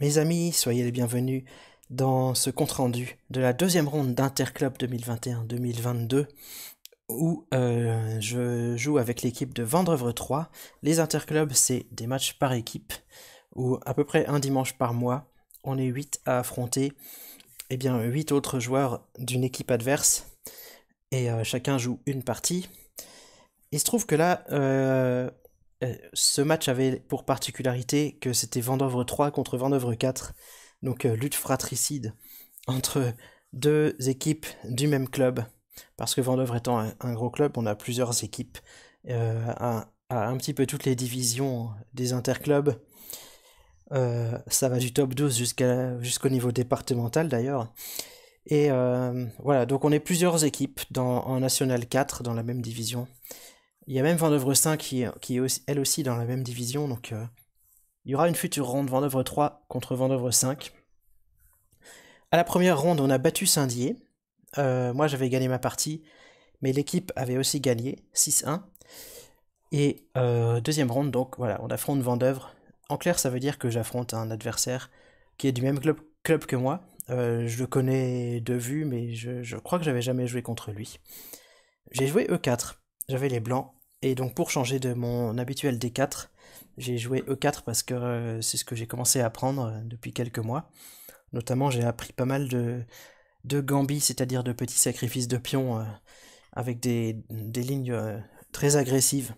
Mes amis, soyez les bienvenus dans ce compte-rendu de la deuxième ronde d'Interclub 2021-2022 où euh, je joue avec l'équipe de Vendreuvre 3. Les Interclubs, c'est des matchs par équipe où à peu près un dimanche par mois, on est 8 à affronter eh bien, 8 autres joueurs d'une équipe adverse et euh, chacun joue une partie. Il se trouve que là, euh, euh, ce match avait pour particularité que c'était Vendœuvre 3 contre Vendœuvre 4, donc euh, lutte fratricide entre deux équipes du même club. Parce que Vendœuvre étant un, gros club, on a plusieurs équipes euh, à, un petit peu toutes les divisions des interclubs. ça va du top 12 jusqu'au niveau départemental d'ailleurs. Et voilà, donc on est plusieurs équipes en National 4 dans la même division. Il y a même Vendœuvre 5 qui, est elle aussi dans la même division, donc euh, il y aura une future ronde Vendœuvre 3 contre Vendœuvre 5. À la première ronde, on a battu Saint-Dié. Euh, moi, j'avais gagné ma partie, mais l'équipe avait aussi gagné 6-1. Et euh, deuxième ronde, donc voilà, on affronte Vendœuvre. En clair, ça veut dire que j'affronte un adversaire qui est du même club, que moi. je le connais de vue, mais je, je crois que j'avais jamais joué contre lui. J'ai joué E4. J'avais les blancs, et donc pour changer de mon habituel D4, j'ai joué E4 parce que euh, c'est ce que j'ai commencé à apprendre euh, depuis quelques mois. Notamment j'ai appris pas mal de, de gambis, c'est-à-dire de petits sacrifices de pions euh, avec des, lignes très agressives.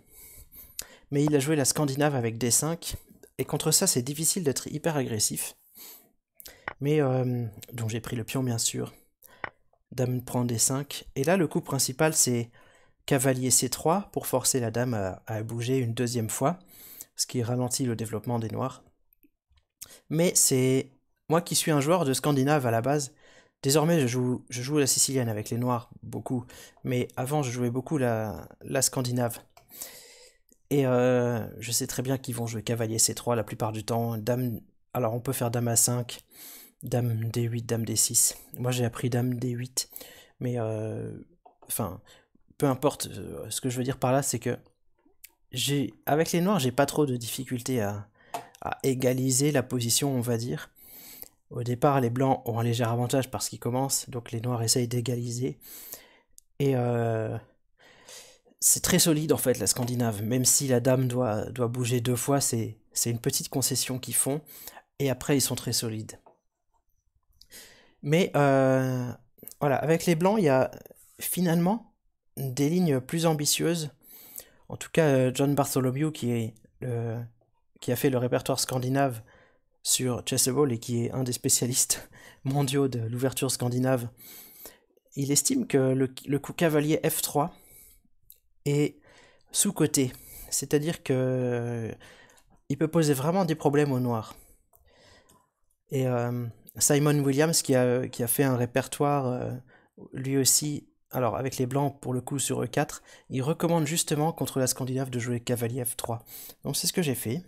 Mais il a joué la Scandinave avec D5, et contre ça c'est difficile d'être hyper agressif. Mais donc j'ai pris le pion bien sûr. Dame prend D5. Et là le coup principal c'est cavalier C3 pour forcer la dame à, bouger une deuxième fois, ce qui ralentit le développement des noirs. Mais c'est moi qui suis un joueur de Scandinave à la base. Désormais, je joue, la sicilienne avec les noirs beaucoup, mais avant, je jouais beaucoup la, Scandinave. Et euh, je sais très bien qu'ils vont jouer cavalier C3 la plupart du temps. Dame, alors on peut faire dame A5, dame D8, dame D6. Moi j'ai appris dame D8, mais euh, enfin peu importe, euh, ce que je veux dire par là, c'est que j'ai avec les noirs, j'ai pas trop de difficulté à, à, égaliser la position, on va dire. Au départ, les blancs ont un léger avantage parce qu'ils commencent, donc les noirs essayent d'égaliser. Et euh, c'est très solide en fait la Scandinave, même si la dame doit, doit bouger deux fois, c'est une petite concession qu'ils font, et après ils sont très solides. Mais euh, voilà, avec les blancs, il y a finalement des lignes plus ambitieuses. En tout cas, euh, John Bartholomew, qui, est le, qui a fait le répertoire scandinave sur Chessable et qui est un des spécialistes mondiaux de l'ouverture scandinave, il estime que le, coup cavalier F3 est sous-coté. C'est-à-dire que il peut poser vraiment des problèmes aux noirs. Et euh, Simon Williams, qui a, fait un répertoire euh, lui aussi alors avec les blancs pour le coup sur E4, il recommande justement contre la Scandinave de jouer cavalier F3. Donc c'est ce que j'ai fait.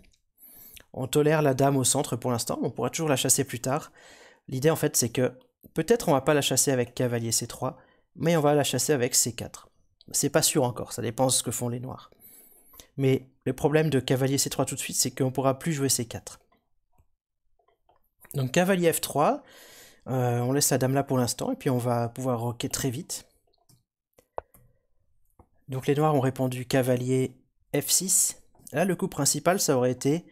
On tolère la dame au centre pour l'instant, on pourra toujours la chasser plus tard. L'idée en fait c'est que peut-être on va pas la chasser avec cavalier C3, mais on va la chasser avec C4. C'est pas sûr encore, ça dépend de ce que font les noirs. Mais le problème de cavalier C3 tout de suite, c'est qu'on pourra plus jouer C4. Donc cavalier F3, euh, on laisse la dame là pour l'instant, et puis on va pouvoir roquer très vite. Donc les noirs ont répondu cavalier F6. Là, le coup principal, ça aurait été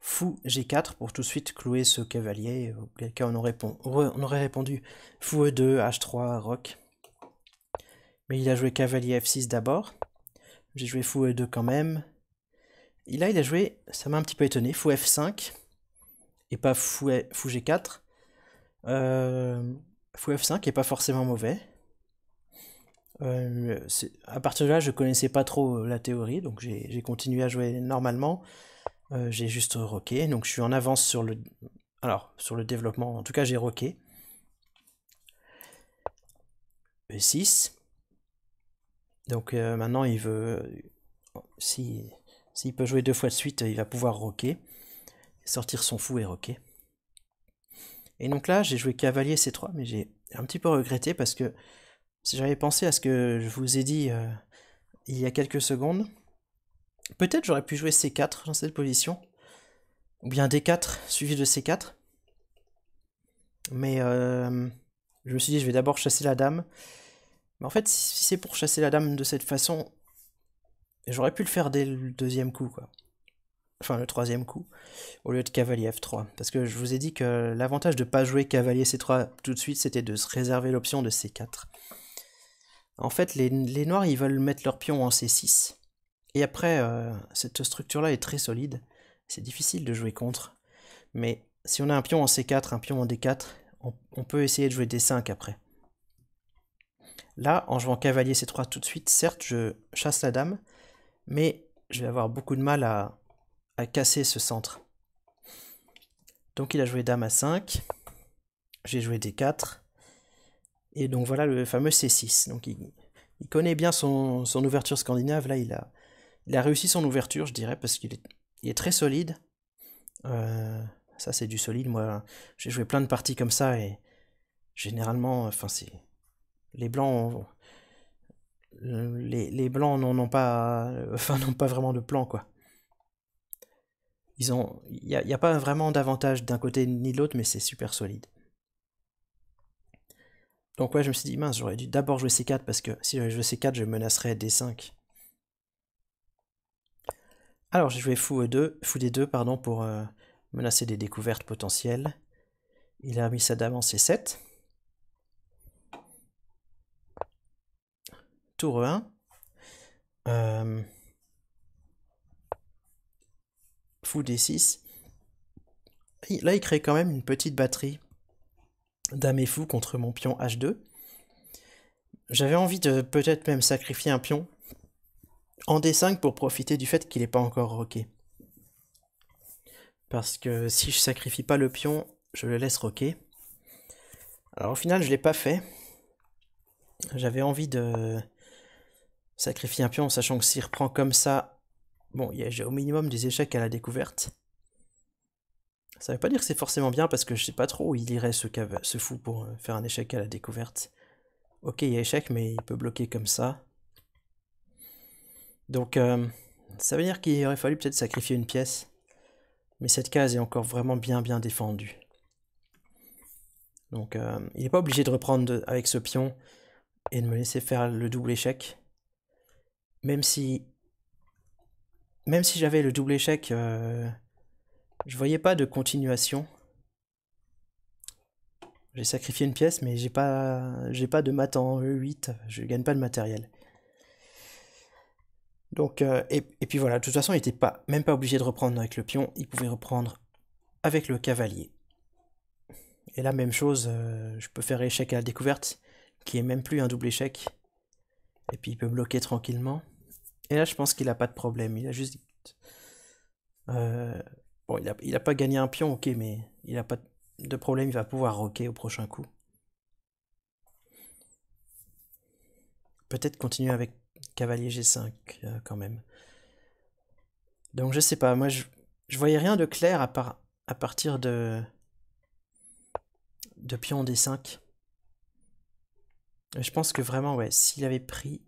fou G4 pour tout de suite clouer ce cavalier. Auquel cas, on aurait, on aurait répondu fou E2, H3, roc. Mais il a joué cavalier F6 d'abord. J'ai joué fou E2 quand même. Et là, il a joué, ça m'a un petit peu étonné, fou F5 et pas fou, e, fou G4. Euh, fou F5 est pas forcément mauvais. Euh, à partir de là, je connaissais pas trop euh, la théorie, donc j'ai continué à jouer normalement. Euh, j'ai juste roqué donc je suis en avance sur le, alors sur le développement. En tout cas, j'ai roqué E6. Donc maintenant, il veut, si s'il peut jouer deux fois de suite, il va pouvoir roquer, sortir son fou et rocker. Et donc là, j'ai joué cavalier C3, mais j'ai un petit peu regretté parce que si j'avais pensé à ce que je vous ai dit euh, il y a quelques secondes, peut-être j'aurais pu jouer C4 dans cette position, ou bien D4 suivi de C4. Mais euh, je me suis dit, je vais d'abord chasser la dame. Mais en fait, si c'est pour chasser la dame de cette façon, j'aurais pu le faire dès le deuxième coup, quoi. Enfin, le troisième coup, au lieu de cavalier F3. Parce que je vous ai dit que l'avantage de ne pas jouer cavalier C3 tout de suite, c'était de se réserver l'option de C4. En fait, les, noirs, ils veulent mettre leur pion en C6. Et après, euh, cette structure-là est très solide. C'est difficile de jouer contre. Mais si on a un pion en C4, un pion en D4, on, peut essayer de jouer D5 après. Là, en jouant cavalier C3 tout de suite, certes, je chasse la dame, mais je vais avoir beaucoup de mal à, à casser ce centre. Donc il a joué dame à 5, j'ai joué D4, et donc voilà le fameux C6. Donc il, connaît bien son, ouverture scandinave. Là, il a, il a réussi son ouverture, je dirais, parce qu'il est, très solide. Euh, ça, c'est du solide. Moi, j'ai joué plein de parties comme ça et généralement, enfin, Les blancs. Les, blancs n'en pas. Enfin, n'ont pas vraiment de plan, quoi. Ils ont. Il n'y a, a, pas vraiment d'avantage d'un côté ni de l'autre, mais c'est super solide. Donc ouais, je me suis dit, mince, j'aurais dû d'abord jouer C4 parce que si j'avais joué C4, je menacerais D5. Alors j'ai joué fou E2, euh, fou D2 pardon, pour euh, menacer des découvertes potentielles. Il a mis sa dame en C7. Tour E1. Euh... Fou D6. Là, il crée quand même une petite batterie dame et fou contre mon pion h2. J'avais envie de peut-être même sacrifier un pion en d5 pour profiter du fait qu'il n'est pas encore roqué. Parce que si je sacrifie pas le pion, je le laisse roquer. Alors au final, je l'ai pas fait. J'avais envie de sacrifier un pion, sachant que s'il reprend comme ça, bon, j'ai au minimum des échecs à la découverte. Ça veut pas dire que c'est forcément bien parce que je sais pas trop où il irait ce, fou pour euh, faire un échec à la découverte. Ok, il y a échec, mais il peut bloquer comme ça. Donc, euh, ça veut dire qu'il aurait fallu peut-être sacrifier une pièce. Mais cette case est encore vraiment bien bien défendue. Donc, euh, il n'est pas obligé de reprendre avec ce pion et de me laisser faire le double échec. Même si... Même si j'avais le double échec... Je voyais pas de continuation. J'ai sacrifié une pièce, mais j'ai pas, j'ai pas de mat en E8. Je gagne pas de matériel. Donc, euh, et, puis voilà, de toute façon, il n'était pas, même pas obligé de reprendre avec le pion, il pouvait reprendre avec le cavalier. Et là, même chose, euh, je peux faire échec à la découverte, qui est même plus un double échec. Et puis il peut bloquer tranquillement. Et là, je pense qu'il n'a pas de problème, il a juste euh, il n'a pas gagné un pion, ok, mais il n'a pas de problème, il va pouvoir roquer au prochain coup. Peut-être continuer avec cavalier G5 euh, quand même. Donc je sais pas, moi je, je voyais rien de clair à, à partir de, de pion D5. Je pense que vraiment, ouais, s'il avait pris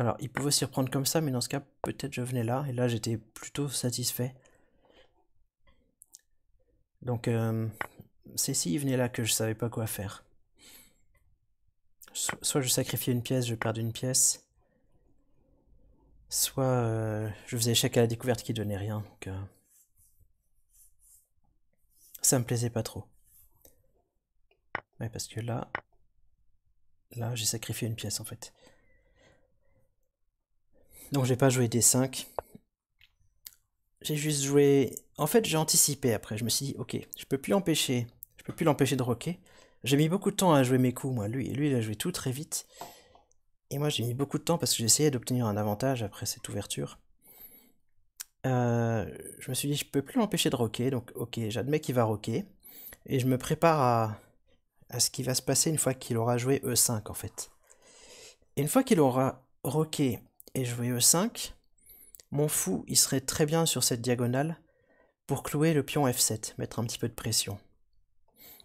alors, il pouvait s'y reprendre comme ça, mais dans ce cas, peut-être je venais là, et là j'étais plutôt satisfait. Donc, euh, c'est si il venait là que je savais pas quoi faire. soit je sacrifiais une pièce, je perds une pièce. Soit euh, je faisais échec à la découverte qui donnait rien. Donc, ne euh, ça me plaisait pas trop. Ouais, parce que là, là j'ai sacrifié une pièce en fait. Donc j'ai pas joué D5. J'ai juste joué... En fait, j'ai anticipé après. Je me suis dit, ok, je peux plus l'empêcher. Je peux plus l'empêcher de roquer. J'ai mis beaucoup de temps à jouer mes coups, moi. Lui, lui il a joué tout très vite. Et moi, j'ai mis beaucoup de temps parce que j'essayais d'obtenir un avantage après cette ouverture. Euh, je me suis dit, je peux plus l'empêcher de roquer. Donc, ok, j'admets qu'il va roquer. Et je me prépare à, à ce qui va se passer une fois qu'il aura joué E5, en fait. Et une fois qu'il aura roqué et je vais E5, mon fou il serait très bien sur cette diagonale pour clouer le pion F7, mettre un petit peu de pression.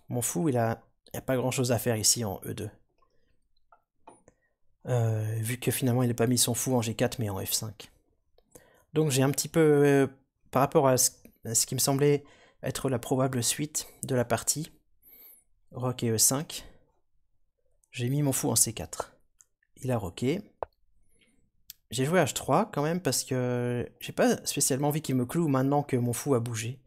Mon fou il a, a pas grand chose à faire ici en E2. Euh, vu que finalement il n'a pas mis son fou en G4 mais en F5. Donc j'ai un petit peu, euh, par rapport à ce, qui me semblait être la probable suite de la partie, roqué E5, e j'ai mis mon fou en C4. Il a roqué, j'ai joué H3 quand même parce que j'ai pas spécialement envie qu'il me cloue maintenant que mon fou a bougé.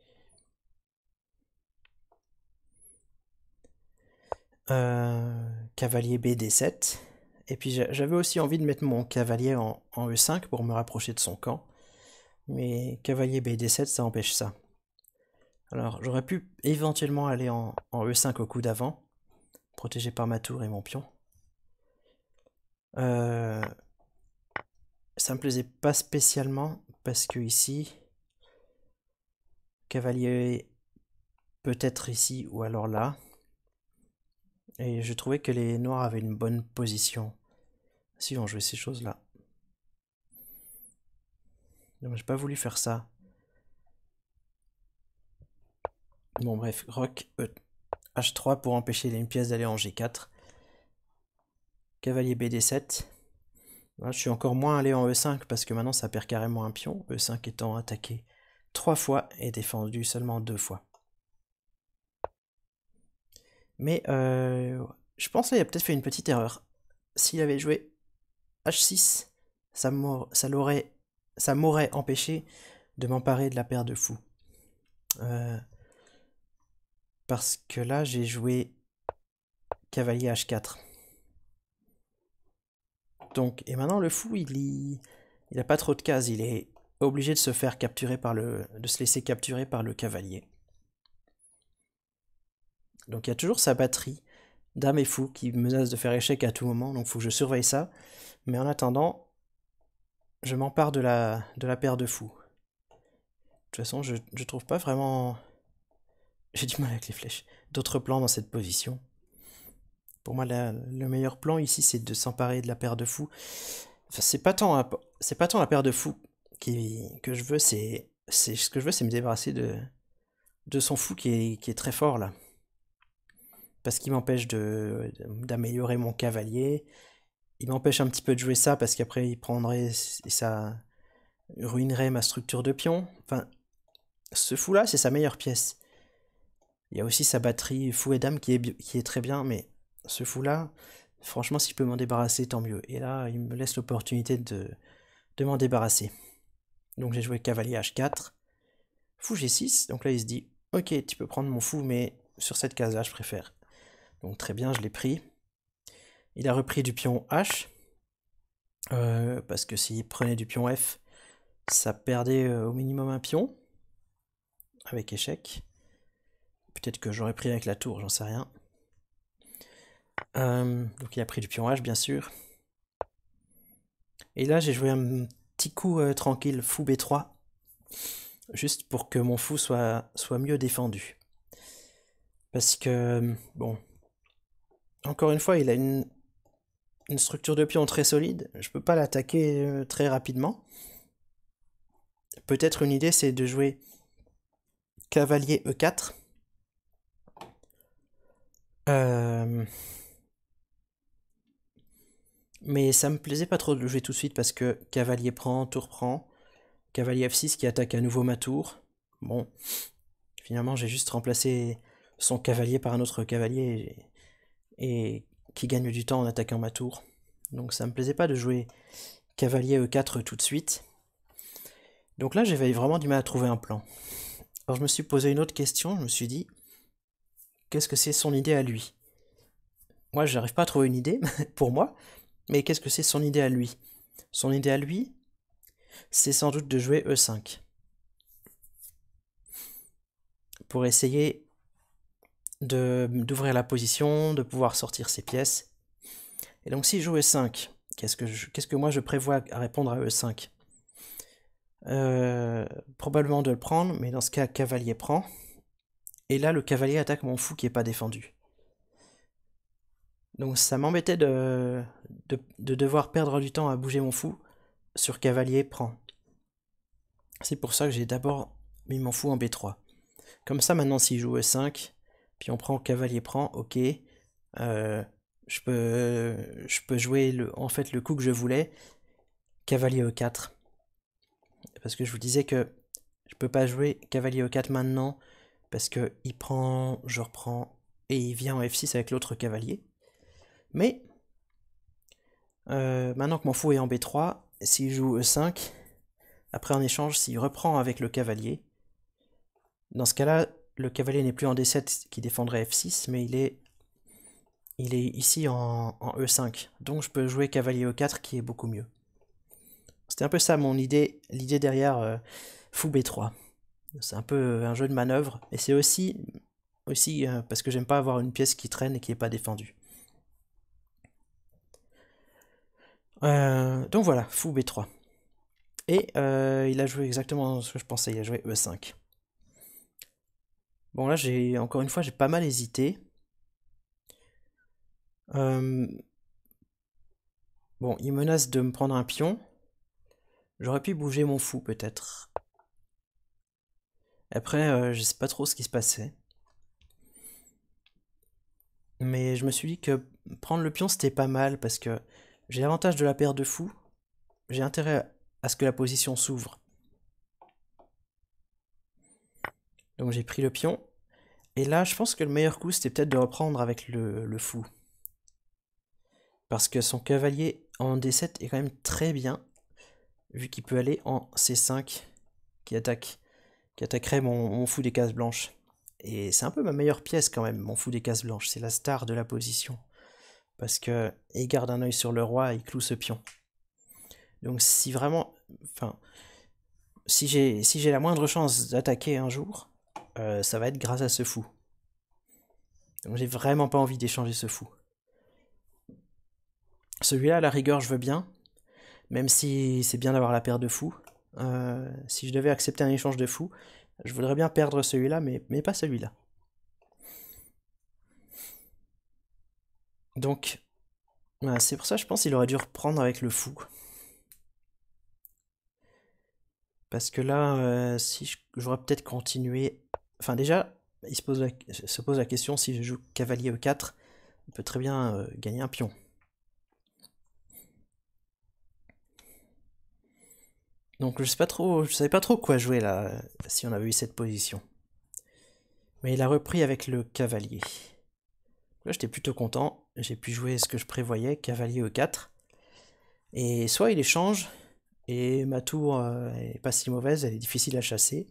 Euh, cavalier BD7. Et puis j'avais aussi envie de mettre mon cavalier en, E5 e pour me rapprocher de son camp. Mais cavalier BD7, ça empêche ça. Alors j'aurais pu éventuellement aller en, en E5 au coup d'avant, protégé par ma tour et mon pion. Euh, ça me plaisait pas spécialement parce que ici, cavalier peut-être ici ou alors là. Et je trouvais que les noirs avaient une bonne position. Si on jouait ces choses-là. Donc j'ai pas voulu faire ça. Bon bref, roc euh, H3 pour empêcher les pièces d'aller en G4. Cavalier BD7. Hein, je suis encore moins allé en E5 parce que maintenant ça perd carrément un pion, E5 étant attaqué trois fois et défendu seulement deux fois. Mais euh, je pense qu'il a peut-être fait une petite erreur. S'il avait joué H6, ça m'aurait empêché de m'emparer de la paire de fous. Euh, parce que là j'ai joué cavalier H4. Donc, et maintenant le fou, il n'a il pas trop de cases, il est obligé de se faire capturer par le, de se laisser capturer par le cavalier. Donc il y a toujours sa batterie d'âme et fou qui menace de faire échec à tout moment, donc faut que je surveille ça. Mais en attendant, je m'empare de la, de la paire de fous. De toute façon, je, je trouve pas vraiment. J'ai du mal avec les flèches. D'autres plans dans cette position. Pour moi, le meilleur plan ici, c'est de s'emparer de la paire de fous. Enfin, c'est pas tant, la paire de fous que je veux, c'est, ce que je veux, c'est me débarrasser de, son fou qui est, très fort là. Parce qu'il m'empêche d'améliorer mon cavalier. Il m'empêche un petit peu de jouer ça parce qu'après il prendrait et ça ruinerait ma structure de pion. Enfin, ce fou là, c'est sa meilleure pièce. Il y a aussi sa batterie fou et dame qui est très bien, mais ce fou-là, franchement, s'il peut m'en débarrasser, tant mieux. Et là, il me laisse l'opportunité de, m'en débarrasser. Donc j'ai joué cavalier h4, fou g6, donc là il se dit, ok, tu peux prendre mon fou, mais sur cette case-là, je préfère. Donc très bien, je l'ai pris. Il a repris du pion h, euh, parce que s'il prenait du pion f, ça perdait euh, au minimum un pion, avec échec. Peut-être que j'aurais pris avec la tour, j'en sais rien. Euh, donc il a pris du pion H, bien sûr. Et là, j'ai joué un petit coup euh, tranquille, fou B3, juste pour que mon fou soit, soit mieux défendu. Parce que, bon, encore une fois, il a une, structure de pion très solide, je peux pas l'attaquer euh, très rapidement. Peut-être une idée, c'est de jouer cavalier E4. Euh... Mais ça me plaisait pas trop de le jouer tout de suite parce que cavalier prend, tour prend, cavalier f6 qui attaque à nouveau ma tour. Bon, finalement j'ai juste remplacé son cavalier par un autre cavalier et, qui gagne du temps en attaquant ma tour. Donc ça me plaisait pas de jouer cavalier e4 tout de suite. Donc là j'avais vraiment du mal à trouver un plan. Alors je me suis posé une autre question, je me suis dit, qu'est-ce que c'est son idée à lui Moi j'arrive pas à trouver une idée pour moi, mais qu'est-ce que c'est son idée à lui Son idée à lui, c'est sans doute de jouer E5. Pour essayer d'ouvrir la position, de pouvoir sortir ses pièces. Et donc s'il joue E5, qu'est-ce que, que moi je prévois à répondre à E5 euh, Probablement de le prendre, mais dans ce cas, cavalier prend. Et là, le cavalier attaque mon fou qui n'est pas défendu. Donc ça m'embêtait de, de, devoir perdre du temps à bouger mon fou sur cavalier prend. C'est pour ça que j'ai d'abord mis mon fou en B3. Comme ça maintenant s'il joue E5, puis on prend cavalier prend, ok. Euh, je, peux, je peux jouer le, en fait le coup que je voulais, cavalier E4. Parce que je vous disais que je peux pas jouer cavalier E4 maintenant, parce que il prend, je reprends, et il vient en F6 avec l'autre cavalier. Mais euh, maintenant que mon fou est en B3, s'il joue E5, après en échange, s'il reprend avec le cavalier, dans ce cas-là, le cavalier n'est plus en D7 qui défendrait F6, mais il est, il est ici en, E5. E Donc je peux jouer cavalier E4 qui est beaucoup mieux. C'était un peu ça mon idée, l'idée derrière euh, fou B3. C'est un peu euh, un jeu de manœuvre, et c'est aussi, aussi parce que j'aime pas avoir une pièce qui traîne et qui n'est pas défendue. Euh, donc voilà, fou B3. Et euh, il a joué exactement ce que je pensais, il a joué E5. Bon là j'ai encore une fois j'ai pas mal hésité. Euh, bon, il menace de me prendre un pion. J'aurais pu bouger mon fou peut-être. Après, je sais pas trop ce qui se passait. Mais je me suis dit que prendre le pion c'était pas mal parce que j'ai l'avantage de la paire de fous. J'ai intérêt à ce que la position s'ouvre. Donc j'ai pris le pion. Et là, je pense que le meilleur coup, c'était peut-être de reprendre avec le, fou. Parce que son cavalier en D7 est quand même très bien. Vu qu'il peut aller en C5 qui attaque qui attaquerait mon fou des cases blanches. Et c'est un peu ma meilleure pièce quand même, mon fou des cases blanches. C'est la star de la position parce que il garde un œil sur le roi, il cloue ce pion. Donc si vraiment, enfin, si j'ai si j'ai la moindre chance d'attaquer un jour, euh, ça va être grâce à ce fou. Donc j'ai vraiment pas envie d'échanger ce fou. Celui-là, à la rigueur, je veux bien, même si c'est bien d'avoir la paire de fous. Euh, si je devais accepter un échange de fous, je voudrais bien perdre celui-là, mais, mais pas celui-là. Donc, c'est pour ça, je pense qu'il aurait dû reprendre avec le fou. Parce que là, euh, si j'aurais peut-être continué. Enfin, déjà, il se pose, la... question si je joue cavalier e4, on peut très bien euh, gagner un pion. Donc, je sais pas trop, je savais pas trop quoi jouer là, si on avait eu cette position. Mais il a repris avec le cavalier j'étais plutôt content. J'ai pu jouer ce que je prévoyais, cavalier E4. Et soit il échange, et ma tour euh, est pas si mauvaise, elle est difficile à chasser.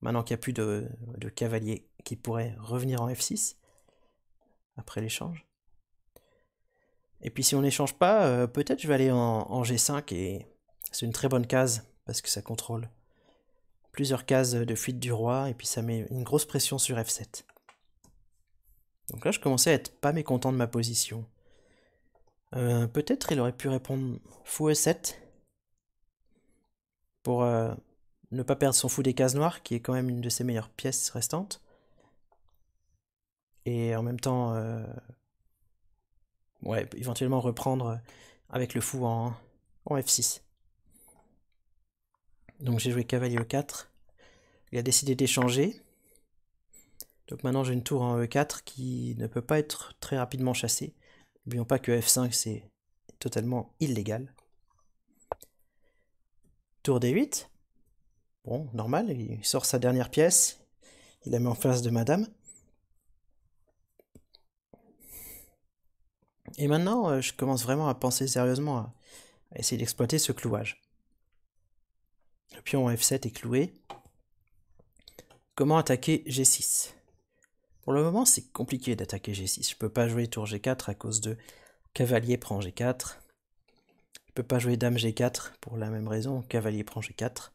Maintenant qu'il n'y a plus de, cavalier qui pourrait revenir en F6, après l'échange. Et puis si on n'échange pas, euh, peut-être je vais aller en G5 et c'est une très bonne case parce que ça contrôle plusieurs cases de fuite du roi et puis ça met une grosse pression sur F7. Donc là, je commençais à être pas mécontent de ma position. Euh, peut-être il aurait pu répondre fou E7 pour euh, ne pas perdre son fou des cases noires, qui est quand même une de ses meilleures pièces restantes. Et en même temps, euh, éventuellement reprendre avec le fou en, en F6. Donc j'ai joué cavalier E4. Il a décidé d'échanger. Donc maintenant j'ai une tour en E4 qui ne peut pas être très rapidement chassée. N'oublions pas que F5 c'est totalement illégal. Tour D8. Bon, normal, il sort sa dernière pièce. Il la met en face de madame. Et maintenant, euh, je commence vraiment à penser sérieusement à essayer d'exploiter ce clouage. Le pion F7 est cloué. Comment attaquer G6 pour le moment, c'est compliqué d'attaquer G6. Je peux pas jouer tour G4 à cause de cavalier prend G4. Je peux pas jouer dame G4 pour la même raison, cavalier prend G4.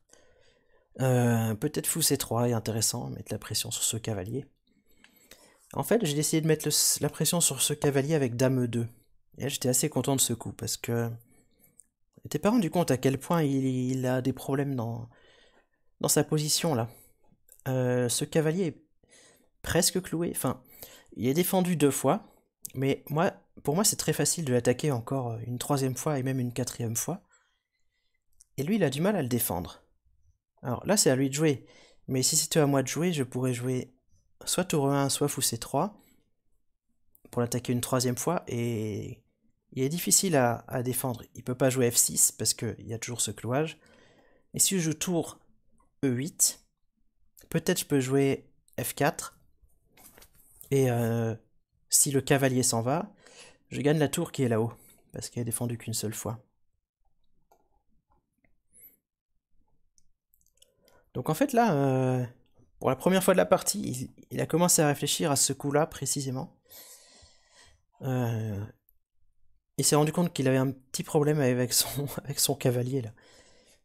Euh, peut-être fou C3 est intéressant, mettre la pression sur ce cavalier. En fait, j'ai décidé de mettre la pression sur ce cavalier avec dame E2. Et j'étais assez content de ce coup parce que j'étais pas rendu compte à quel point il, a des problèmes dans, dans sa position là. Euh, ce cavalier est presque cloué. Enfin, il est défendu deux fois, mais moi, pour moi, c'est très facile de l'attaquer encore euh, une troisième fois et même une quatrième fois. Et lui, il a du mal à le défendre. Alors là, c'est à lui de jouer. Mais si c'était à moi de jouer, je pourrais jouer soit tour 1, soit fou C3 pour l'attaquer une troisième fois. Et il est difficile à, défendre. Il peut pas jouer F6 parce qu'il y a toujours ce clouage. Et si je joue tour E8, peut-être je peux jouer F4 et euh, si le cavalier s'en va, je gagne la tour qui est là-haut, parce qu'elle est défendu qu'une seule fois. Donc en fait là, euh, pour la première fois de la partie, il, a commencé à réfléchir à ce coup-là précisément. Euh, il s'est rendu compte qu'il avait un petit problème avec son, avec son cavalier là.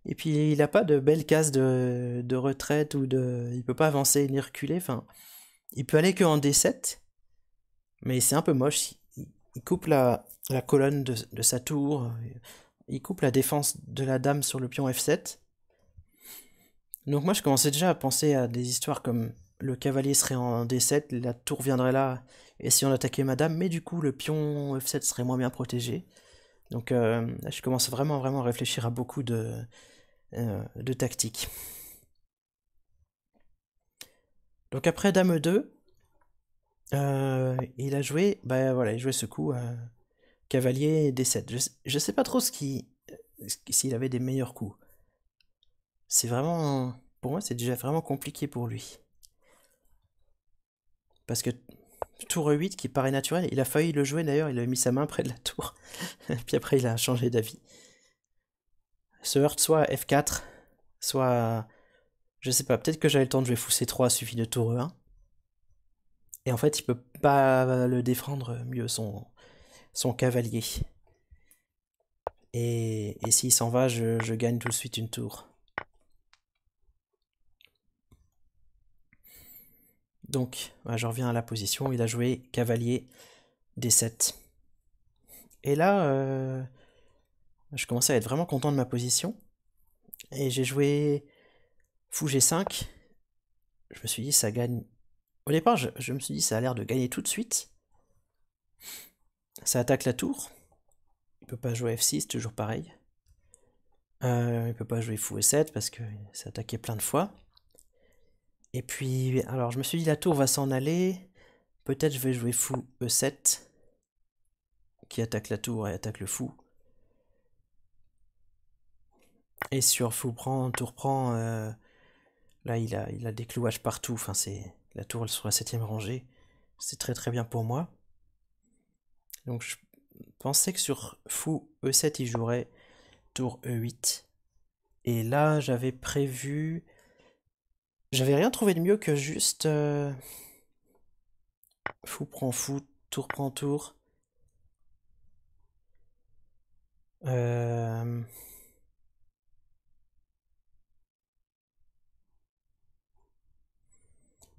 Et puis il n'a pas de belle case de, de, retraite ou de... Il peut pas avancer ni reculer. Enfin, il peut aller que en D7, mais c'est un peu moche. Il coupe la, colonne de, sa tour, il coupe la défense de la dame sur le pion F7. Donc moi je commençais déjà à penser à des histoires comme le cavalier serait en D7, la tour viendrait là, et si on attaquait madame, mais du coup le pion F7 serait moins bien protégé. Donc euh, je commence vraiment vraiment à réfléchir à beaucoup de, euh, de tactiques. Donc après Dame 2, euh, il a joué, bah voilà, il ce coup euh, cavalier D7. Je, je, sais pas trop ce qui, s'il avait des meilleurs coups. C'est vraiment, pour moi, c'est déjà vraiment compliqué pour lui. Parce que tour 8 qui paraît naturel, il a failli le jouer d'ailleurs, il a mis sa main près de la tour. Puis après, il a changé d'avis. Se heurte soit F4, soit je sais pas, peut-être que j'avais le temps de jouer fou C3, suffit de tour 1 Et en fait, il peut pas le défendre mieux, son, son cavalier. Et, s'il s'en va, je, gagne tout de suite une tour. Donc, bah, je reviens à la position. Il a joué cavalier D7. Et là, euh, je commençais à être vraiment content de ma position. Et j'ai joué Fou G5, je me suis dit ça gagne. Au départ, je, me suis dit ça a l'air de gagner tout de suite. Ça attaque la tour. Il peut pas jouer F6, toujours pareil. Il euh, il peut pas jouer fou E7 parce que ça attaqué plein de fois. Et puis, alors je me suis dit la tour va s'en aller. Peut-être je vais jouer fou E7 qui attaque la tour et attaque le fou. Et sur fou prend, tour prend, euh, Là, il a, il a des clouages partout. Enfin, c'est la tour sur la septième rangée. C'est très très bien pour moi. Donc, je pensais que sur fou E7, il jouerait tour E8. Et là, j'avais prévu. J'avais rien trouvé de mieux que juste. Euh, fou prend fou, tour prend tour. Euh...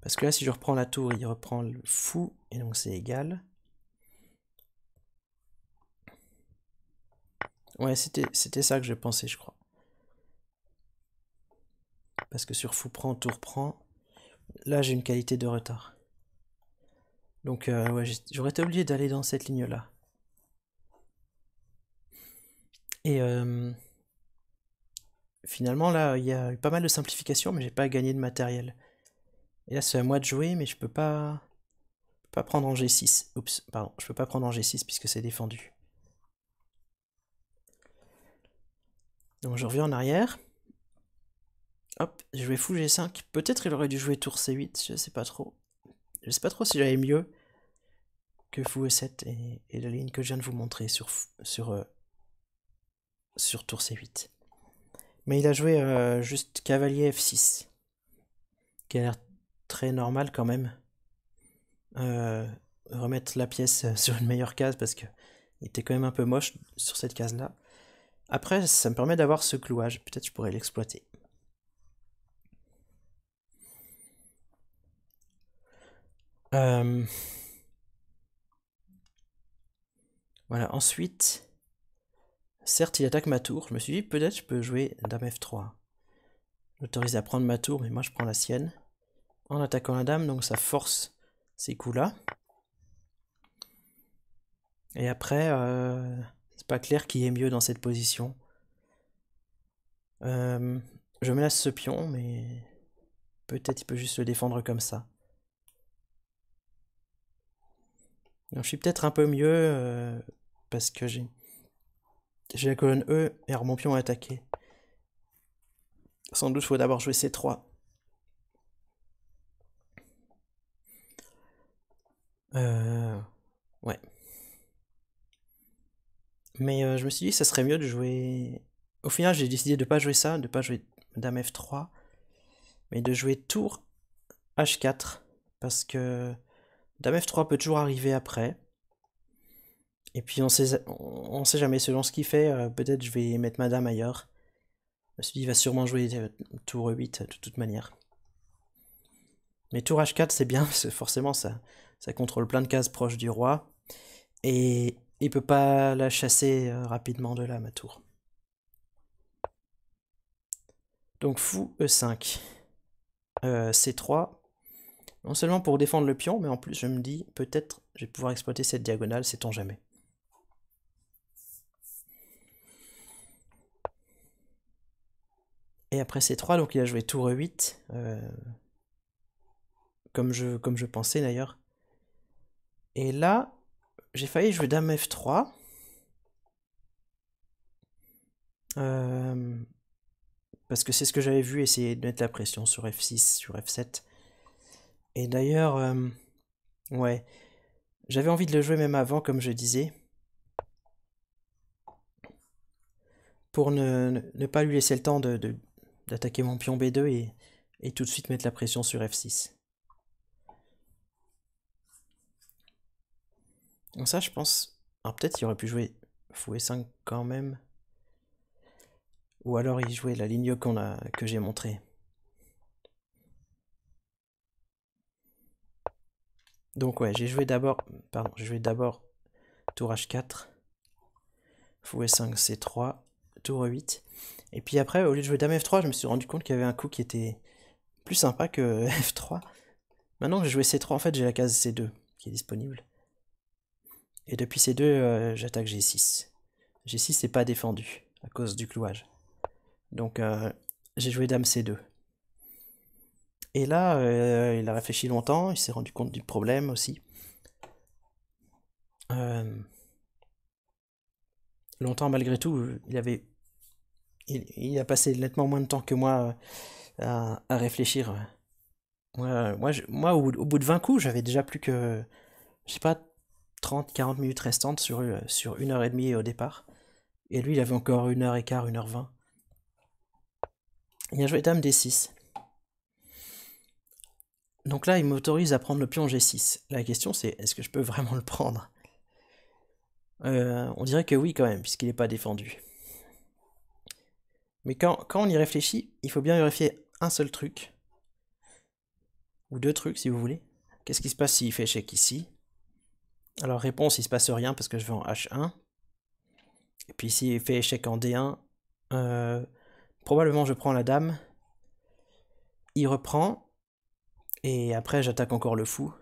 Parce que là, si je reprends la tour, il reprend le fou, et donc c'est égal. Ouais, c'était ça que je pensais, je crois. Parce que sur fou prend, tour prend, là j'ai une qualité de retard. Donc euh, ouais, j'aurais été obligé d'aller dans cette ligne-là. Et euh, finalement, là, il y a eu pas mal de simplifications, mais j'ai pas gagné de matériel. Et là, c'est à moi de jouer, mais je peux pas... peux pas prendre en G6. Oups, pardon. Je peux pas prendre en G6 puisque c'est défendu. Donc je reviens en arrière. Hop, je vais fou G5. Peut-être il aurait dû jouer tour C8, je sais pas trop. Je sais pas trop si j'avais mieux que fou E7 et, et, la ligne que je viens de vous montrer sur, sur, euh, sur tour C8. Mais il a joué euh, juste cavalier F6, qui a l'air normal quand même. Euh, remettre la pièce euh, sur une meilleure case parce que il était quand même un peu moche sur cette case là. Après, ça me permet d'avoir ce clouage. Peut-être je pourrais l'exploiter. Euh, voilà, ensuite, certes il attaque ma tour, je me suis dit peut-être je peux jouer Dame F3. l'autorise à prendre ma tour, mais moi je prends la sienne en attaquant la dame, donc ça force ces coups-là. Et après, euh, c'est pas clair qui est mieux dans cette position. Euh, je menace ce pion, mais peut-être il peut juste le défendre comme ça. je suis peut-être un peu mieux euh, parce que j'ai j'ai la colonne E et alors mon pion est attaqué. Sans doute, il faut d'abord jouer C3. Euh, ouais. Mais euh, je me suis dit, ça serait mieux de jouer. Au final, j'ai décidé de pas jouer ça, de pas jouer Dame F3, mais de jouer Tour H4, parce que Dame F3 peut toujours arriver après. Et puis on sait, on sait jamais, selon ce qu'il fait, euh, peut-être je vais mettre ma dame ailleurs. Je me il va sûrement jouer euh, tour 8 de toute manière. Mais tour H4, c'est bien, parce forcément, ça, ça contrôle plein de cases proches du roi, et il peut pas la chasser euh, rapidement de là, ma tour. Donc fou E5, euh, C3, euh, non seulement pour défendre le pion, mais en plus je me dis, peut-être je vais pouvoir exploiter cette diagonale, sait-on jamais. Et après C3, donc il a joué tour E8, comme, je, comme je pensais d'ailleurs. Et là, j'ai failli jouer Dame F3. Euh, parce que c'est ce que j'avais vu, essayer de mettre la pression sur F6, sur F7. Et d'ailleurs, euh, ouais, j'avais envie de le jouer même avant, comme je disais. Pour ne, pas lui laisser le temps d'attaquer de, mon pion B2 et tout de suite mettre la pression sur F6. Donc ça, je pense... Ah, peut-être il aurait pu jouer fouet 5 quand même. Ou alors il jouait la ligne a, que j'ai montrée. Donc ouais, j'ai joué d'abord... Pardon, j'ai joué d'abord tour H4. Fouet 5, C3. Tour 8. Et puis après, au lieu de jouer Dame F3, je me suis rendu compte qu'il y avait un coup qui était plus sympa que F3. Maintenant que j'ai joué C3, en fait, j'ai la case C2 qui est disponible. Et depuis C2, euh, j'attaque G6. G6 n'est pas défendu à cause du clouage. Donc euh, j'ai joué Dame C2. Et là, euh, il a réfléchi longtemps, il s'est rendu compte du problème aussi. longtemps malgré tout, il avait. Il, a passé nettement moins de temps que moi à, réfléchir. moi, moi au, au, bout de 20 coups, j'avais déjà plus que. Je sais pas, 30-40 minutes restantes sur, euh, sur 1 et demie au départ. Et lui, il avait encore une heure et quart, 1 heure 20 Il a joué Dame D6. Donc là, il m'autorise à prendre le pion G6. La question, c'est est-ce que je peux vraiment le prendre euh, On dirait que oui, quand même, puisqu'il n'est pas défendu. Mais quand, quand on y réfléchit, il faut bien vérifier un seul truc. Ou deux trucs, si vous voulez. Qu'est-ce qui se passe s'il fait échec ici alors réponse, il se passe rien parce que je vais en H1. Et puis s'il fait échec en D1, euh, probablement je prends la dame. Il reprend. Et après j'attaque encore le fou.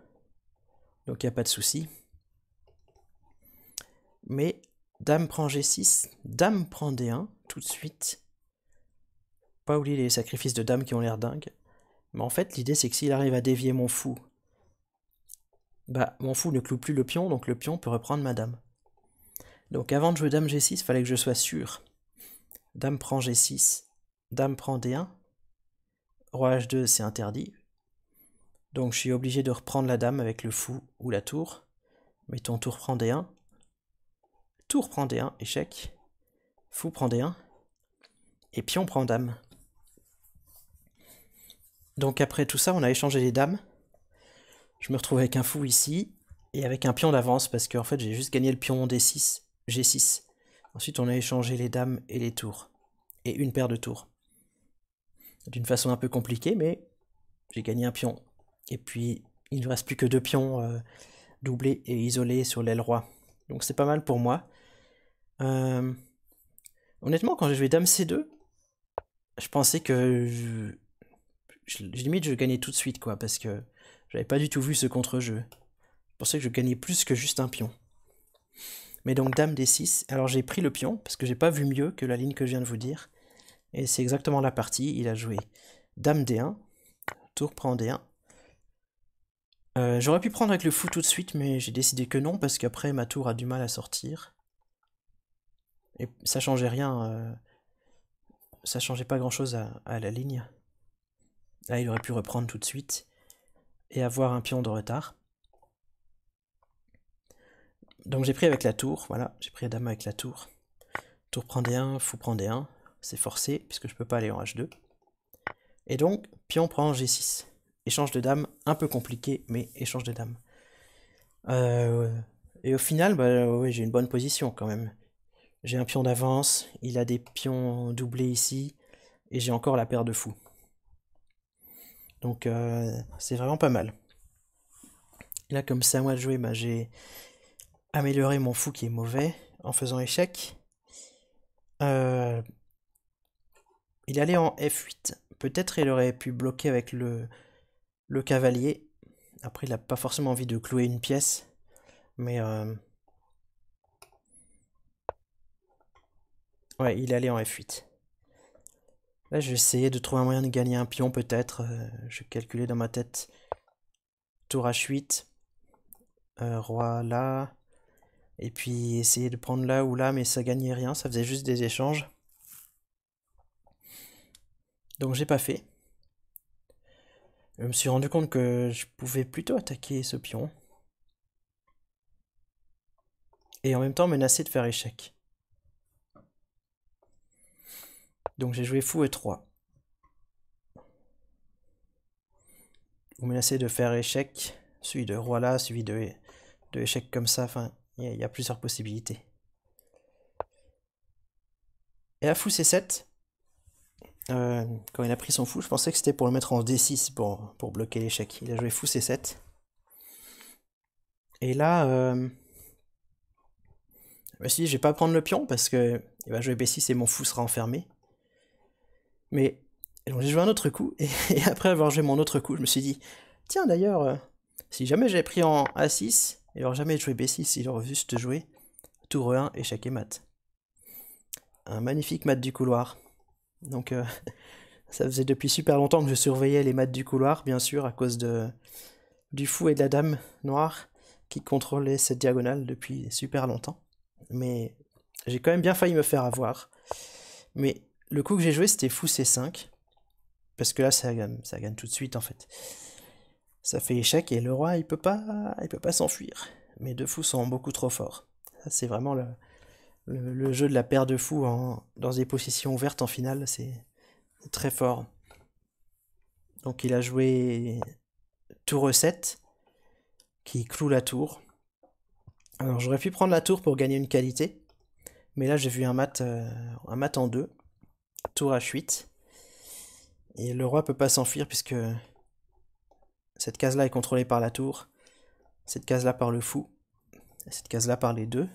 Donc il n'y a pas de souci. Mais dame prend G6, dame prend D1 tout de suite. Pas oublier les sacrifices de dame qui ont l'air dingues. Mais en fait l'idée c'est que s'il arrive à dévier mon fou bah, mon fou ne cloue plus le pion, donc le pion peut reprendre ma dame. Donc avant de jouer dame g6, il fallait que je sois sûr. Dame prend g6, dame prend d1, roi h2 c'est interdit. Donc je suis obligé de reprendre la dame avec le fou ou la tour. Mettons tour prend d1, tour prend d1, échec, fou prend d1, et pion prend dame. Donc après tout ça, on a échangé les dames je me retrouve avec un fou ici et avec un pion d'avance parce qu'en fait j'ai juste gagné le pion D6, G6. Ensuite on a échangé les dames et les tours. Et une paire de tours. D'une façon un peu compliquée, mais j'ai gagné un pion. Et puis il ne reste plus que deux pions euh, doublés et isolés sur l'aile roi. Donc c'est pas mal pour moi. Euh, honnêtement, quand j'ai joué Dame C2, je pensais que Je... limite je gagnais tout de suite, quoi, parce que j'avais pas du tout vu ce contre-jeu. pour pensais que je gagnais plus que juste un pion. Mais donc dame d6, alors j'ai pris le pion, parce que j'ai pas vu mieux que la ligne que je viens de vous dire. Et c'est exactement la partie, il a joué dame d1, tour prend d1. Euh, j'aurais pu prendre avec le fou tout de suite, mais j'ai décidé que non, parce qu'après ma tour a du mal à sortir. Et ça changeait rien, euh, ça changeait pas grand chose à la ligne. Là il aurait pu reprendre tout de suite et avoir un pion de retard. Donc j'ai pris avec la tour, voilà, j'ai pris la dame avec la tour. Tour prend d 1, fou prend d 1, c'est forcé puisque je ne peux pas aller en h2. Et donc, pion prend g6. Échange de dames, un peu compliqué, mais échange de dames. Euh, et au final, bah, j'ai une bonne position quand même. J'ai un pion d'avance, il a des pions doublés ici, et j'ai encore la paire de fous. Donc euh, c'est vraiment pas mal. là comme c'est à moi de jouer, bah, j'ai amélioré mon fou qui est mauvais en faisant échec. Euh, il allait en F8. Peut-être il aurait pu bloquer avec le, le cavalier. Après il n'a pas forcément envie de clouer une pièce. Mais... Euh, ouais, il allait en F8. Là, je vais essayer de trouver un moyen de gagner un pion, peut-être. Euh, je calculais dans ma tête. Tour H8. Euh, roi là. Et puis essayer de prendre là ou là, mais ça gagnait rien. Ça faisait juste des échanges. Donc j'ai pas fait. Je me suis rendu compte que je pouvais plutôt attaquer ce pion. Et en même temps menacer de faire échec. Donc j'ai joué fou et 3. Vous menacez de faire échec, suivi de roi là, suivi de, de échec comme ça, enfin, il y, a plusieurs possibilités. Et à fou c7, euh, quand il a pris son fou, je pensais que c'était pour le mettre en d6 pour, pour bloquer l'échec. Il a joué fou c7. Et là, euh, je bah me je vais pas prendre le pion parce que il va jouer b6 et mon fou sera enfermé. Mais j'ai joué un autre coup, et, après avoir joué mon autre coup, je me suis dit, tiens d'ailleurs, euh, si jamais j'avais pris en A6, et alors jamais joué B6, il aurait juste joué tour 1 échec et mat. Un magnifique mat du couloir. Donc euh, ça faisait depuis super longtemps que je surveillais les mats du couloir, bien sûr, à cause de, du fou et de la dame noire qui contrôlaient cette diagonale depuis super longtemps. Mais j'ai quand même bien failli me faire avoir. Mais le coup que j'ai joué, c'était fou C5. Parce que là, ça gagne, ça gagne tout de suite, en fait. Ça fait échec et le roi, il peut pas il peut pas s'enfuir. Mes deux fous sont beaucoup trop forts. C'est vraiment le, jeu de la paire de fous dans des positions ouvertes en finale. C'est très fort. Donc il a joué tour 7 qui cloue la tour. Alors j'aurais pu prendre la tour pour gagner une qualité, mais là j'ai vu un mat, euh, un mat en deux tour H8. Et le roi peut pas s'enfuir puisque cette case-là est contrôlée par la tour, cette case-là par le fou, cette case-là par les deux.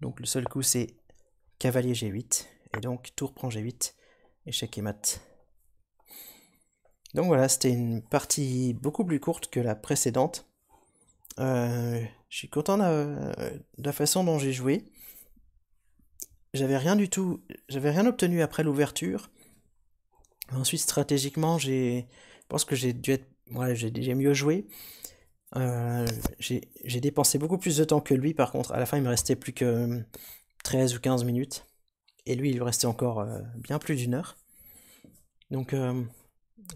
Donc le seul coup c'est cavalier G8, et donc tour prend G8, échec et mat. Donc voilà, c'était une partie beaucoup plus courte que la précédente. Euh, je suis content de la façon dont j'ai joué j'avais rien du tout, j'avais rien obtenu après l'ouverture. Ensuite, stratégiquement, j'ai, je pense que j'ai dû être, ouais, j'ai mieux joué. Euh, j'ai dépensé beaucoup plus de temps que lui, par contre, à la fin, il me restait plus que 13 ou 15 minutes. Et lui, il lui restait encore euh, bien plus d'une heure. Donc, euh,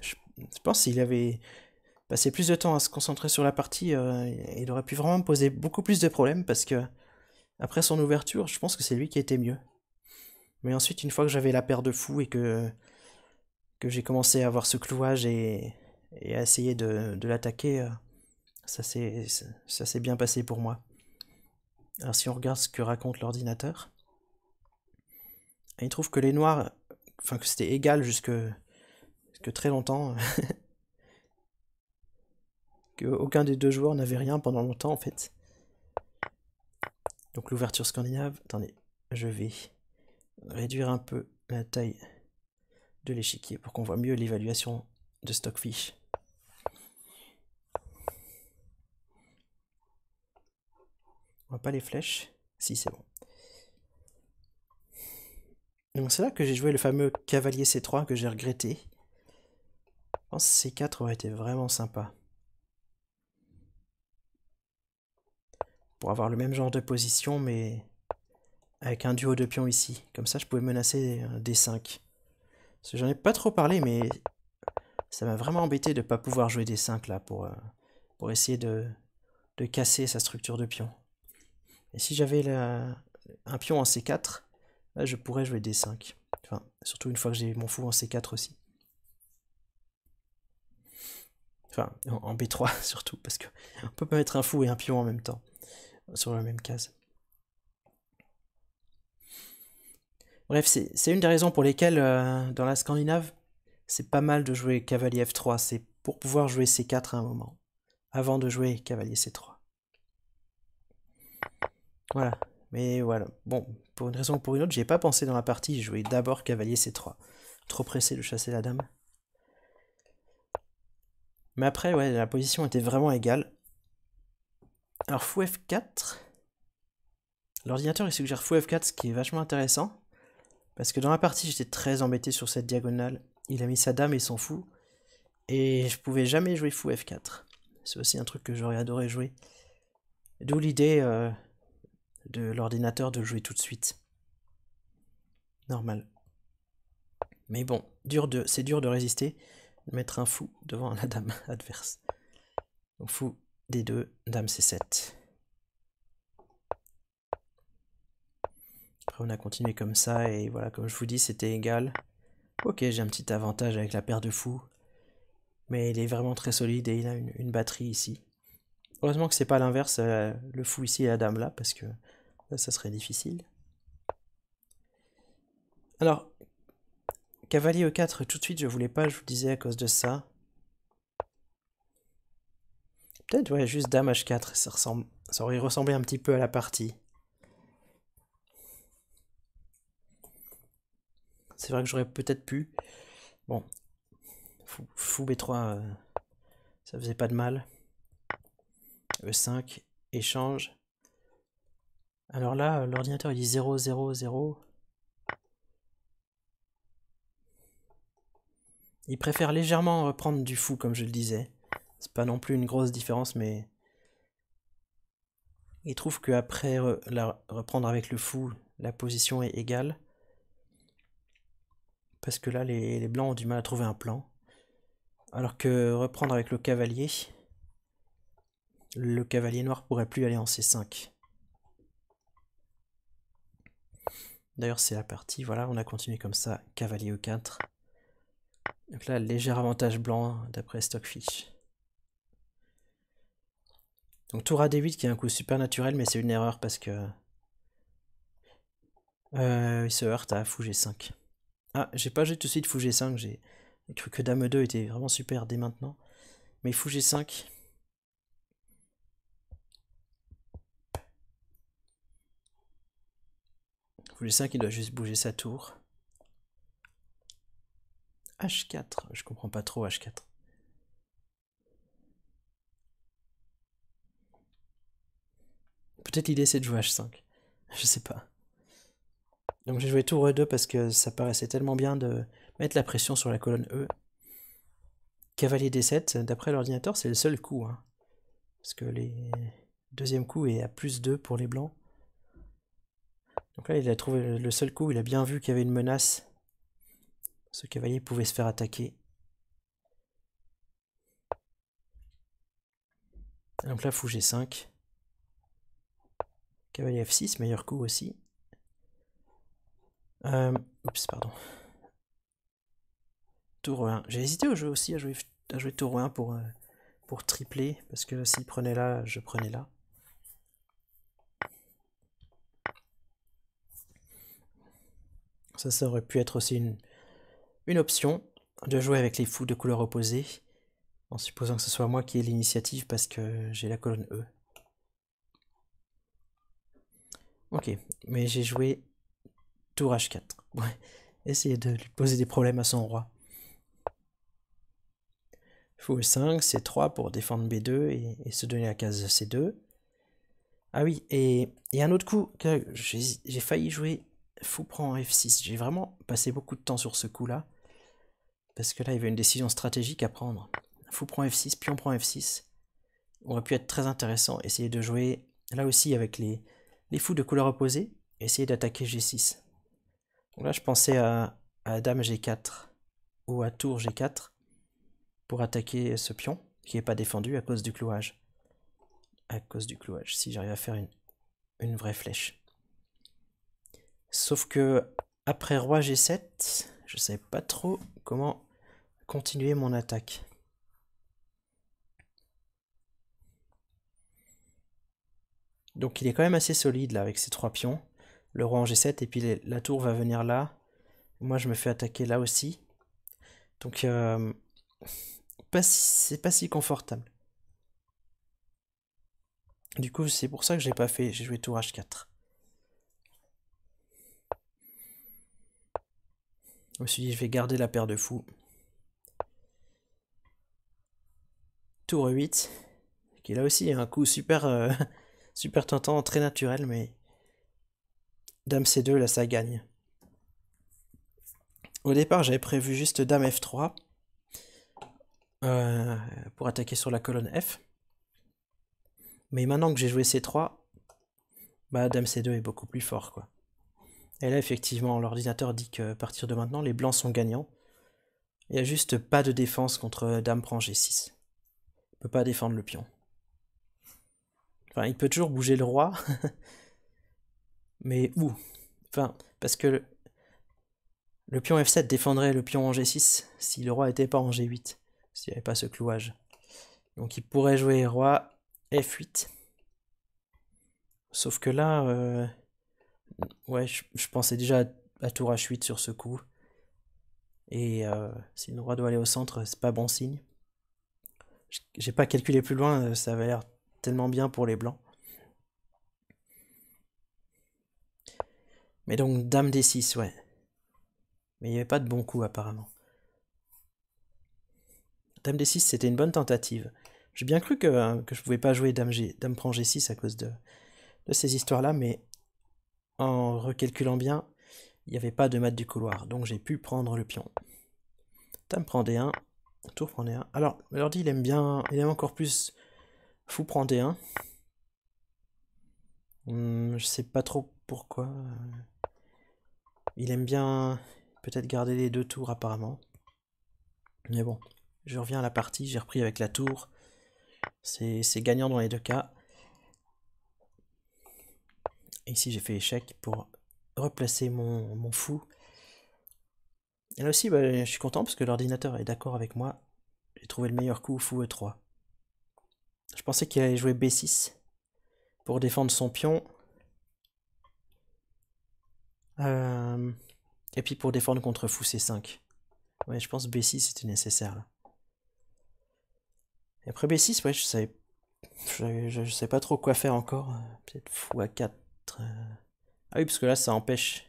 je, je, pense qu'il avait passé plus de temps à se concentrer sur la partie, il aurait pu vraiment me poser beaucoup plus de problèmes parce que après son ouverture, je pense que c'est lui qui était mieux. Mais ensuite, une fois que j'avais la paire de fous et que, que j'ai commencé à avoir ce clouage et, à essayer de, l'attaquer, euh, ça s'est bien passé pour moi. Alors si on regarde ce que raconte l'ordinateur, il trouve que les noirs, enfin que c'était égal jusque, jusque, très longtemps, qu'aucun des deux joueurs n'avait rien pendant longtemps en fait. Donc l'ouverture scandinave, attendez, je vais réduire un peu la taille de l'échiquier pour qu'on voit mieux l'évaluation de Stockfish. On voit pas les flèches Si, c'est bon. Donc c'est là que j'ai joué le fameux cavalier C3 que j'ai regretté. Je pense que C4 aurait été vraiment sympa. pour avoir le même genre de position, mais avec un duo de pions ici. Comme ça, je pouvais menacer euh, d 5. j'en ai pas trop parlé, mais ça m'a vraiment embêté de ne pas pouvoir jouer d 5 là pour, euh, pour essayer de, casser sa structure de pions. Et si j'avais un pion en C4, là je pourrais jouer D5. Enfin, surtout une fois que j'ai mon fou en C4 aussi. Enfin, en B3 surtout, parce qu'on peut pas mettre un fou et un pion en même temps sur la même case. Bref, c'est une des raisons pour lesquelles euh, dans la Scandinave, c'est pas mal de jouer cavalier F3, c'est pour pouvoir jouer C4 à un moment, avant de jouer cavalier C3. Voilà, mais voilà. Bon, pour une raison ou pour une autre, j'ai pas pensé dans la partie, j'ai joué d'abord cavalier C3. Trop pressé de chasser la dame. Mais après, ouais, la position était vraiment égale. Alors fou f 4 l'ordinateur il suggère fou f 4 ce qui est vachement intéressant. Parce que dans la partie, j'étais très embêté sur cette diagonale. Il a mis sa dame et son fou, Et je pouvais jamais jouer fou F4. C'est aussi un truc que j'aurais adoré jouer. D'où l'idée euh, de l'ordinateur de jouer tout de suite. Normal. Mais bon, dur de, c'est dur de résister, de mettre un fou devant la dame adverse. Donc fou D2, Dame C7. Après, on a continué comme ça, et voilà, comme je vous dis, c'était égal. Ok, j'ai un petit avantage avec la paire de fous, mais il est vraiment très solide et il a une, batterie ici. Heureusement que c'est pas l'inverse, euh, le fou ici et la dame là, parce que ça serait difficile. Alors, cavalier E4, tout de suite, je voulais pas, je vous disais, à cause de ça. Peut-être, ouais, juste Dame H4, ça, ressemble, ça aurait ressemblé un petit peu à la partie. C'est vrai que j'aurais peut-être pu. Bon. Fou, B3, euh, ça faisait pas de mal. E5, échange. Alors là, l'ordinateur il dit 0, 0, 0. Il préfère légèrement reprendre du fou, comme je le disais. C'est pas non plus une grosse différence, mais il trouve qu'après reprendre avec le fou, la position est égale. Parce que là, les, blancs ont du mal à trouver un plan. Alors que reprendre avec le cavalier, le cavalier noir pourrait plus aller en C5. D'ailleurs, c'est la partie. Voilà, on a continué comme ça. Cavalier E4. Donc là, léger avantage blanc hein, d'après Stockfish. Donc tour à 8 qui est un coup super naturel, mais c'est une erreur parce que... Euh, il se heurte à fou G5. Ah, j'ai pas joué tout de suite fou G5, j'ai cru que Dame 2 était vraiment super dès maintenant. Mais fou G5... Fou G5, il doit juste bouger sa tour. H4, je comprends pas trop H4. Peut-être l'idée c'est de jouer H5. Je sais pas. Donc j'ai joué tour E2 parce que ça paraissait tellement bien de mettre la pression sur la colonne E. Cavalier D7, d'après l'ordinateur, c'est le seul coup. Hein. Parce que les deuxième coup est à plus 2 pour les blancs. Donc là, il a trouvé le seul coup, il a bien vu qu'il y avait une menace. Ce cavalier pouvait se faire attaquer. Donc là, fou G5. Cavalier F6, meilleur coup aussi. Euh, oups, pardon. Tour 1. J'ai hésité au jeu aussi à jouer, à jouer tour 1 pour, euh, pour tripler, parce que s'il prenait là, je prenais là. Ça, ça aurait pu être aussi une, une option de jouer avec les fous de couleur opposée, en supposant que ce soit moi qui ai l'initiative parce que j'ai la colonne E. Ok, mais j'ai joué tour h4. Ouais, essayez de lui poser des problèmes à son roi. Fou 5 c3 pour défendre b2 et, se donner la case c2. Ah oui, et, il a un autre coup, j'ai failli jouer fou prend f6. J'ai vraiment passé beaucoup de temps sur ce coup-là. Parce que là, il y avait une décision stratégique à prendre. Fou prend f6, pion prend f6. On aurait pu être très intéressant. Essayer de jouer là aussi avec les, les fous de couleur opposée essayez d'attaquer G6. là, je pensais à, Dame G4 ou à Tour G4 pour attaquer ce pion qui n'est pas défendu à cause du clouage. À cause du clouage, si j'arrive à faire une, une vraie flèche. Sauf que après Roi G7, je ne savais pas trop comment continuer mon attaque. Donc il est quand même assez solide là avec ses trois pions. Le roi en G7 et puis la tour va venir là. Moi je me fais attaquer là aussi. Donc euh, c'est pas si confortable. Du coup c'est pour ça que j'ai pas fait, j'ai joué tour H4. Je me suis dit je vais garder la paire de fous. Tour 8. Qui là aussi un coup super... Euh, super tentant, très naturel, mais Dame C2, là ça gagne. Au départ, j'avais prévu juste Dame F3 euh, pour attaquer sur la colonne F. Mais maintenant que j'ai joué C3, bah Dame C2 est beaucoup plus fort quoi. Et là effectivement, l'ordinateur dit que à partir de maintenant, les blancs sont gagnants. Il n'y a juste pas de défense contre euh, Dame prend G6. On peut pas défendre le pion. Enfin, il peut toujours bouger le roi. mais où Enfin, parce que le pion F7 défendrait le pion en G6 si le roi n'était pas en G8, s'il n'y avait pas ce clouage. Donc il pourrait jouer roi F8. Sauf que là, euh, ouais, je, pensais déjà à, tour H8 sur ce coup. Et euh, si le roi doit aller au centre, c'est pas bon signe. J'ai pas calculé plus loin, euh, ça va l'air tellement bien pour les blancs. Mais donc dame d6, ouais. Mais il n'y avait pas de bon coup apparemment. Dame d6, c'était une bonne tentative. J'ai bien cru que, hein, que je pouvais pas jouer dame, G, prend g6 à cause de, de ces histoires-là, mais en recalculant bien, il n'y avait pas de mat du couloir, donc j'ai pu prendre le pion. Dame prend d1, tour prend d1. Alors, l'ordi, il aime bien, il aime encore plus Fou prend D1. Hmm, je sais pas trop pourquoi. Il aime bien peut-être garder les deux tours apparemment. Mais bon, je reviens à la partie, j'ai repris avec la tour. C'est gagnant dans les deux cas. Ici j'ai fait échec pour replacer mon, fou. là aussi bah, je suis content parce que l'ordinateur est d'accord avec moi. J'ai trouvé le meilleur coup fou E3. Je pensais qu'il allait jouer B6 pour défendre son pion. Euh, et puis pour défendre contre fou C5. Ouais, je pense B6 c'était nécessaire là. Et après B6, ouais, je savais, je, sais pas trop quoi faire encore. Peut-être fou A4. Euh. Ah oui, parce que là ça empêche,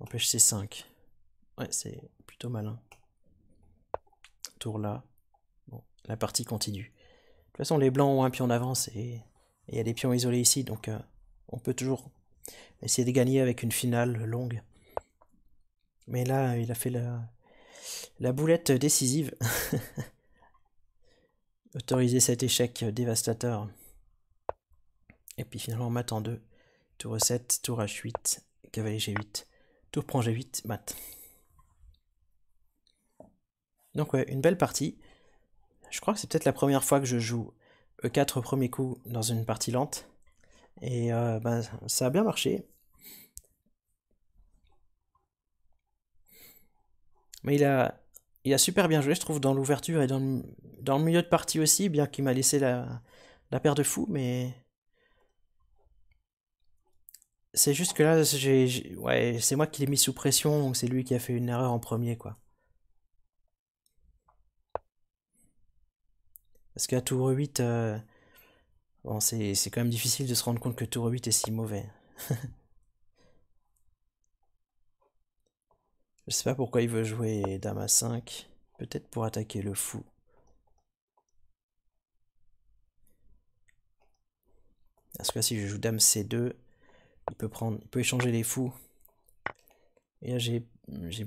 empêche C5. Ouais, c'est plutôt malin. Tour là. Bon, la partie continue. De toute façon, les blancs ont un pion d'avance et il y a des pions isolés ici, donc euh, on peut toujours essayer de gagner avec une finale longue. Mais là, il a fait la, boulette décisive. Autoriser cet échec dévastateur. Et puis finalement, mat en deux, Tour 7, tour H8, cavalier G8. Tour prend G8, mat. Donc ouais, une belle partie. Je crois que c'est peut-être la première fois que je joue E4 au premier coup dans une partie lente. Et euh, ben, ça a bien marché. Mais il a, il a super bien joué, je trouve, dans l'ouverture et dans le, milieu de partie aussi, bien qu'il m'a laissé la, paire de fous, mais. C'est juste que là, j'ai, ouais, c'est moi qui l'ai mis sous pression, donc c'est lui qui a fait une erreur en premier, quoi. Parce qu'à tour 8, euh, c'est quand même difficile de se rendre compte que tour 8 est si mauvais. Je sais pas pourquoi il veut jouer dame à 5. Peut-être pour attaquer le fou. Parce que si je joue dame c2, il peut prendre, il peut échanger les fous. Et là, j'ai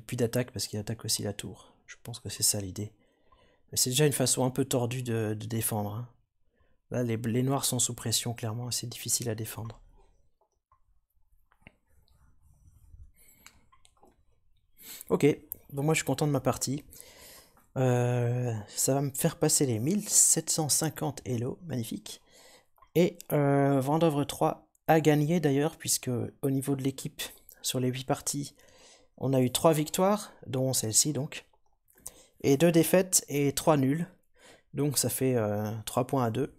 plus d'attaque parce qu'il attaque aussi la tour. Je pense que c'est ça l'idée c'est déjà une façon un peu tordue de, défendre. Hein. Là, les, noirs sont sous pression, clairement, c'est difficile à défendre. Ok, donc moi je suis content de ma partie. Euh, ça va me faire passer les 1750 Elo, magnifique. Et euh, Vendœuvre 3 a gagné d'ailleurs, puisque au niveau de l'équipe, sur les 8 parties, on a eu 3 victoires, dont celle-ci donc et deux défaites et 3 nuls. Donc ça fait 3 euh, points à 2.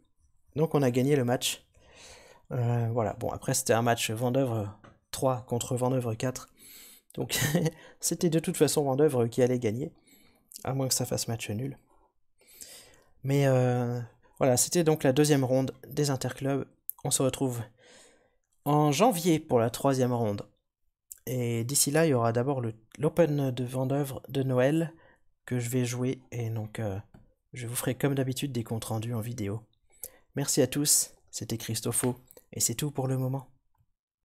Donc on a gagné le match. Euh, voilà, bon après c'était un match Vendœuvre 3 contre Vendeuvre 4. Donc c'était de toute façon Vendœuvre qui allait gagner. À moins que ça fasse match nul. Mais euh, voilà, c'était donc la deuxième ronde des interclubs. On se retrouve en janvier pour la troisième ronde. Et d'ici là, il y aura d'abord l'Open de Vendeuvre de Noël que je vais jouer et donc euh, je vous ferai comme d'habitude des comptes rendus en vidéo. Merci à tous, c'était Christopho et c'est tout pour le moment.